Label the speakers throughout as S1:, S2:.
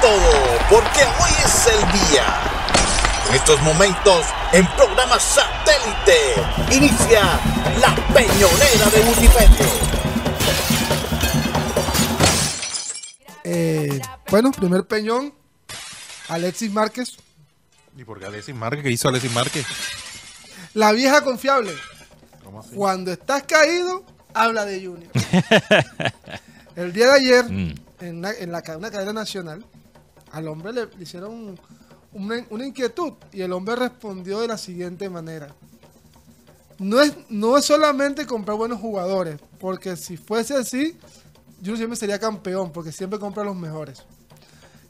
S1: todo, porque hoy es el día. En estos momentos, en programa satélite, inicia la peñonera de Bucipetro.
S2: Eh, bueno, primer peñón, Alexis Márquez.
S1: ¿Y por qué Alexis Márquez? ¿Qué hizo Alexis Márquez?
S2: La vieja confiable. Cuando estás caído, habla de Junior. el día de ayer, mm. en, la, una cadena nacional, al hombre le, hicieron una, inquietud y el hombre respondió de la siguiente manera. No es, no es solamente comprar buenos jugadores, porque si fuese así, Junior siempre sería campeón, porque siempre compra los mejores.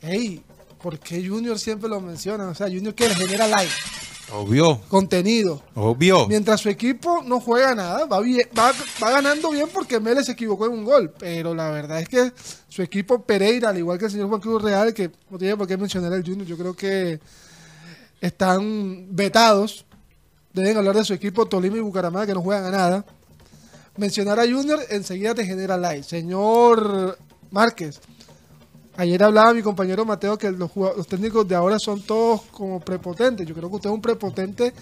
S2: Ey, ¿por qué Junior siempre lo menciona? O sea, Junior quiere generar genera like. Obvio. Contenido. Obvio. Mientras su equipo no juega nada, va, bien, va, ganando bien porque Meles se equivocó en un gol. Pero la verdad es que su equipo Pereira, al igual que el señor Juan Cruz Real, que no tiene por qué mencionar al Junior, yo creo que están vetados. Deben hablar de su equipo Tolima y Bucaramanga, que no juegan a nada. Mencionar a Junior enseguida te genera like. Señor Márquez, Ayer hablaba mi compañero Mateo que los, técnicos de ahora son todos como prepotentes. Yo creo que usted es un prepotente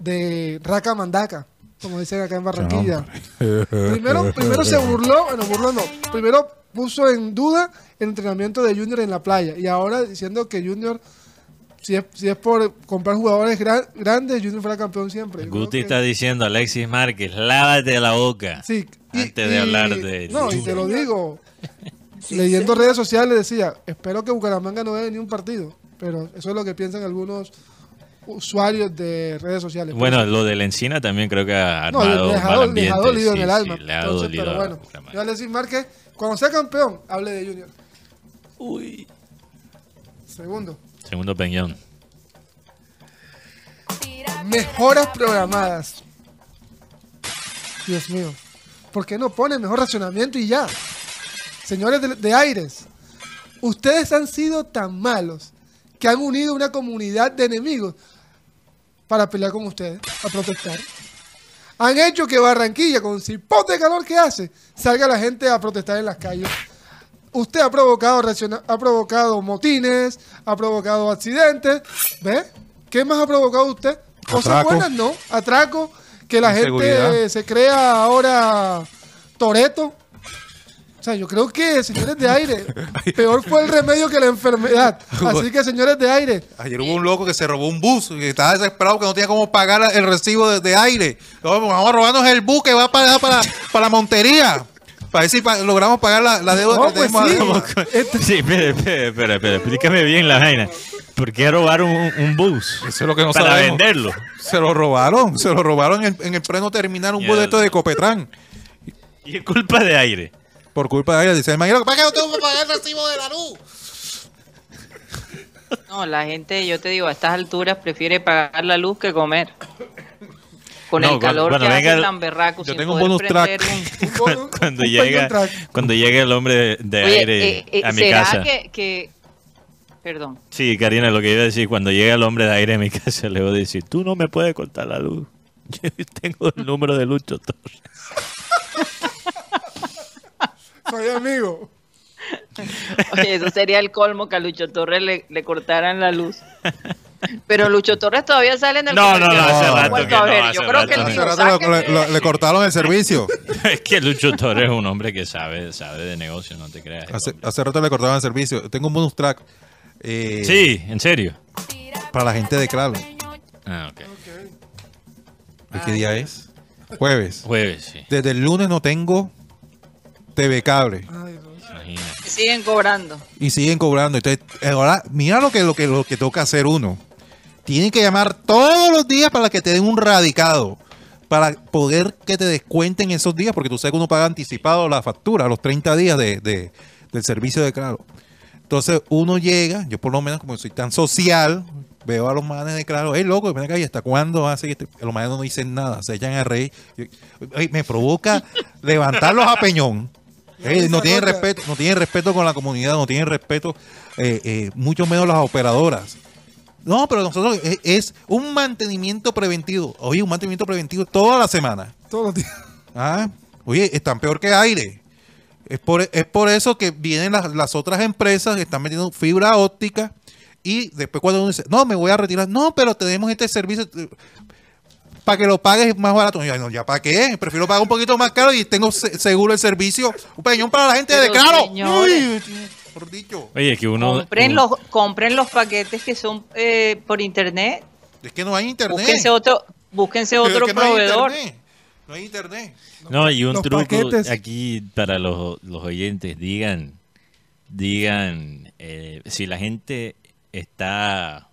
S2: de Raca Mandaca, como dicen acá en Barranquilla. primero, se burló, bueno, burló no. Primero puso en duda el entrenamiento de Junior en la playa. Y ahora diciendo que Junior, si es, si es por comprar jugadores grandes, Junior fuera campeón siempre.
S3: Guti está diciendo, Alexis Márquez, lávate la boca. antes de hablar de... No,
S2: y te lo digo leyendo redes sociales decía, espero que Bucaramanga no vea ni un partido, pero eso es lo que piensan algunos usuarios de redes sociales. Bueno,
S3: lo de la encina también creo que ha armado no, ambiente. dolido alma. pero bueno,
S2: yo a decir, Márquez, cuando sea campeón, hable de Junior. Uy. Segundo.
S3: Segundo peñón.
S2: Mejoras programadas. Dios mío. ¿Por qué no pone mejor racionamiento y ya? señores de, Aires, ustedes han sido tan malos que han unido una comunidad de enemigos para pelear con ustedes, a protestar. Han hecho que Barranquilla, con el cipote de calor que hace, salga la gente a protestar en las calles. Usted ha provocado, ha provocado motines, ha provocado accidentes. ¿Ve? ¿Qué más ha provocado usted? Cosas buenas, ¿no? Atraco, que la gente se crea ahora toreto o sea, yo creo que, señores de aire,
S1: peor fue el remedio que la enfermedad. Así que, señores de aire. Ayer hubo un loco que se robó un bus y estaba desesperado que no tenía cómo pagar el recibo de, aire. vamos a robarnos el bus que va para, para, Montería. Para ver si logramos pagar la, deuda de que pues Sí, este sí explícame bien la vaina. ¿Por qué robaron un, bus? Eso es lo que no Para venderlo. Se lo robaron, se lo robaron en, el pleno terminar un boleto de Copetrán. Y es culpa de aire. Por culpa de ella, dice, imagino, ¿para qué no tengo que pagar el recibo de
S4: la luz? No, la gente, yo te digo, a estas alturas prefiere pagar la luz que comer. Con el calor que hace tan berraco. Yo tengo un bonus track.
S3: Un, cuando, llega, cuando llega el hombre de, aire eh, eh, a mi casa.
S4: que, que perdón.
S3: Sí, Karina, lo que iba a decir, cuando llega el hombre de aire a mi casa, le voy a decir, tú no me puedes cortar la luz. Yo tengo el número de Lucho Torres
S2: amigo.
S4: eso sería el colmo que a Lucho Torres le, cortaran la luz. Pero Lucho Torres todavía sale en el No, no, no, hace rato
S1: Yo creo que le cortaron el servicio.
S3: Es que Lucho Torres es un hombre que sabe, sabe de negocio, no te creas.
S1: Hace, rato le cortaron el servicio. Tengo un bonus track eh, Sí, en serio. para la gente de Claro. Ah, ¿Qué día es? Jueves. Jueves, sí. Desde el lunes no tengo TV Cable. Ay,
S4: Siguen cobrando.
S1: Y siguen cobrando. Entonces, ahora, mira lo que, lo que, toca hacer uno. Tienen que llamar todos los días para que te den un radicado. Para poder que te descuenten esos días, porque tú sabes que uno paga anticipado la factura, los 30 días del servicio de Claro. Entonces uno llega, yo por lo menos como soy tan social, veo a los manes de Claro, hey loco, hasta cuándo hace este-? que Los manes no dicen nada, se echan a reír. me provoca levantarlos a peñón eh, no tienen respeto, no tienen respeto con la comunidad, no tienen respeto, eh, eh, mucho menos las operadoras. No, pero nosotros es, un mantenimiento preventivo. Oye, un mantenimiento preventivo toda la semana. Todos los días. Ah, oye, están peor que aire. Es por, eso que vienen las, las otras empresas que están metiendo fibra óptica y después cuando uno dice, no, me voy a retirar, no, pero tenemos este servicio, para que lo pagues más barato. no, ya para qué, prefiero pagar un poquito más caro y tengo seguro el servicio. Un peñón para la gente de claro.
S3: por que uno
S4: compren los, compren los paquetes que son eh, por internet. Es que no hay internet. Búsquense otro, búsquense otro proveedor.
S1: No hay, internet. No, y
S3: un truco aquí para los, los oyentes, digan, digan, eh, si la gente está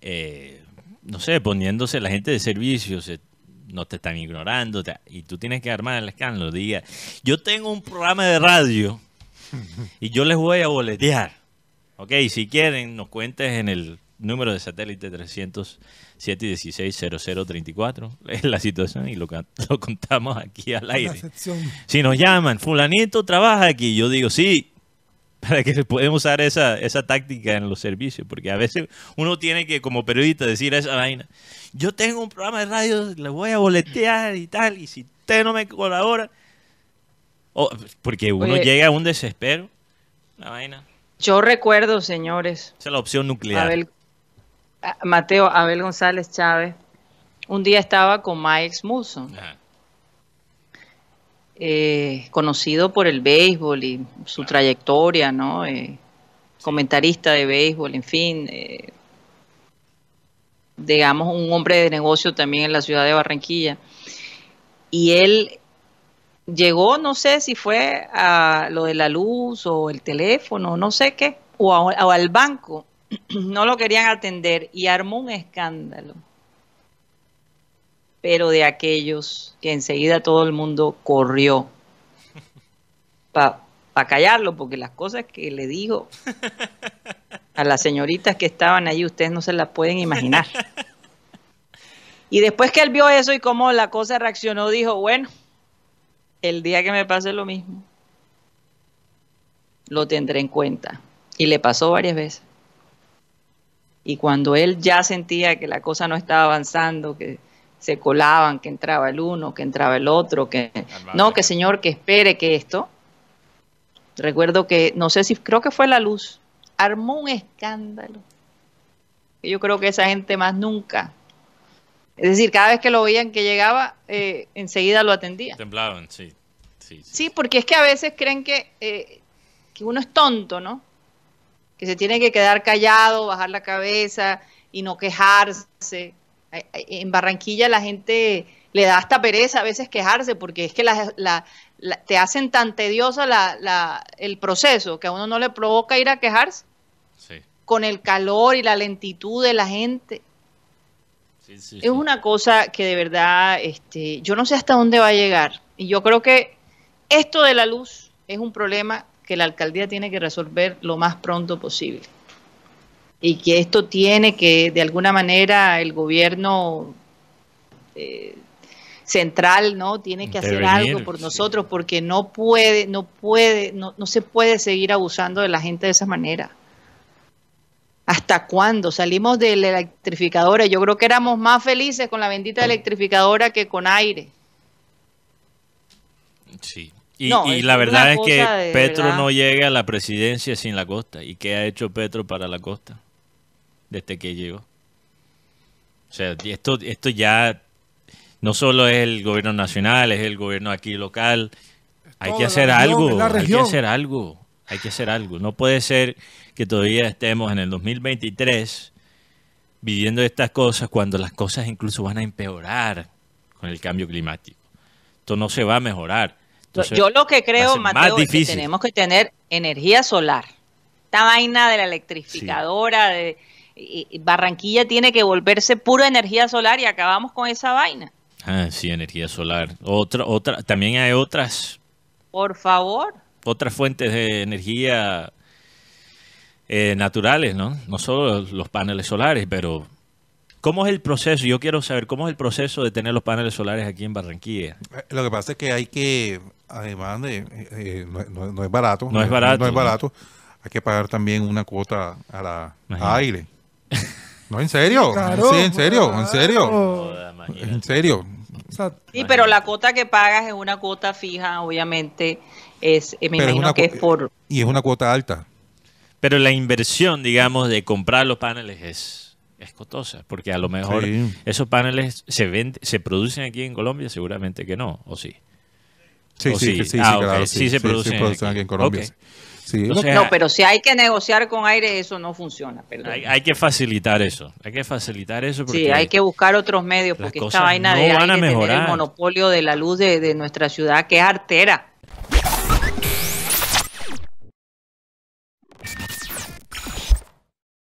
S3: eh, no sé, poniéndose la gente de servicios no te están ignorando y tú tienes que armar el escándalo. Diga, yo tengo un programa de radio y yo les voy a boletear. Ok, si quieren, nos cuentes en el número de satélite 307 16 0034 es la situación y lo, lo contamos aquí al aire. Si nos llaman, fulanito trabaja aquí, yo digo, sí, para que podemos usar esa, táctica en los servicios, porque a veces uno tiene que, como periodista, decir esa vaina. Yo tengo un programa de radio, le voy a boletear y tal, y si usted no me
S4: colabora,
S3: porque uno llega a un desespero,
S4: la vaina. Yo recuerdo, señores.
S3: Esa es la opción nuclear.
S4: Mateo Abel González Chávez, un día estaba con Mike Muson eh, conocido por el béisbol y su trayectoria, ¿no? Eh, comentarista de béisbol, en fin, eh, digamos un hombre de negocio también en la ciudad de Barranquilla. Y él llegó, no sé si fue a lo de la luz o el teléfono, no sé qué, o al banco, no lo querían atender y armó un escándalo pero de aquellos que enseguida todo el mundo corrió para callarlo, porque las cosas que le dijo a las señoritas que estaban ahí, ustedes no se las pueden imaginar. Y después que él vio eso y cómo la cosa reaccionó, dijo, bueno, el día que me pase lo mismo, lo tendré en cuenta. Y le pasó varias veces. Y cuando él ya sentía que la cosa no estaba avanzando, que se colaban, que entraba el uno, que entraba el otro, que no, que señor, que espere que esto. Recuerdo que, no sé si creo que fue la luz, armó un escándalo. Yo creo que esa gente más nunca. Es decir, cada vez que lo veían que llegaba, eh, enseguida lo atendía
S3: Temblaban, sí. Sí, sí.
S4: porque es que a veces creen que, eh, que uno es tonto, ¿no? Que se tiene que quedar callado, bajar la cabeza y no quejarse eh, eh, en Barranquilla la gente le da hasta pereza a veces quejarse porque es que la, te hacen tan tediosa el proceso que a uno no le provoca ir a quejarse. Con el calor y la lentitud de la gente. es una cosa que de verdad este, yo no sé hasta dónde va a llegar. Y yo creo que esto de la luz es un problema que la alcaldía tiene que resolver lo más pronto posible y que esto tiene que, de alguna manera, el gobierno eh, central, ¿no? Tiene que hacer algo por nosotros porque no puede, no puede, no, se puede seguir abusando de la gente de esa manera. ¿Hasta cuándo? Salimos de la electrificadora. Yo creo que éramos más felices con la bendita electrificadora que con aire.
S3: Sí. Y, la verdad es que Petro no llega a la presidencia sin la costa. ¿Y qué ha hecho Petro para la costa? desde que llegó. O sea, esto, esto ya no solo es el gobierno nacional, es el gobierno aquí local.
S4: Hay que hacer algo, hay que hacer
S3: algo, hay que hacer algo. No puede ser que todavía estemos en el 2023 viviendo estas cosas cuando las cosas incluso van a empeorar con el cambio climático. Esto no se va a mejorar. Yo lo que creo, Mateo, es que tenemos
S4: que tener energía solar. Esta vaina de la electrificadora, de Barranquilla tiene que volverse pura energía solar y acabamos con esa vaina.
S3: Ah, sí, energía solar. Otra, otra, también hay otras.
S4: Por favor.
S3: Otras fuentes de energía eh, naturales, ¿no? No solo los paneles solares, pero ¿Cómo es el proceso? Yo quiero saber cómo es el proceso de tener los paneles solares aquí en Barranquilla.
S1: Eh, lo que pasa es que hay que, además eh, no, es barato. No es barato. No, es barato. Hay que pagar también una cuota a la aire. No, en serio. sí, en serio, en serio. en serio.
S4: Sí, pero la cuota que pagas es una cuota fija, obviamente. Es, eh, me que es por.
S1: Y es una cuota alta.
S3: Pero la inversión, digamos, de comprar los paneles es, es costosa, porque a lo mejor esos paneles se se producen aquí en Colombia, seguramente que no, o sí.
S1: Sí, sí, sí, sí, sí, ah, sí, se producen, aquí. en Colombia
S3: no,
S4: pero si hay que negociar con aire, eso no funciona. Hay,
S3: hay, que facilitar eso. Hay que facilitar eso. Porque sí, hay que
S4: buscar otros medios porque esta vaina no de tener el monopolio de la luz de, de nuestra ciudad que es artera.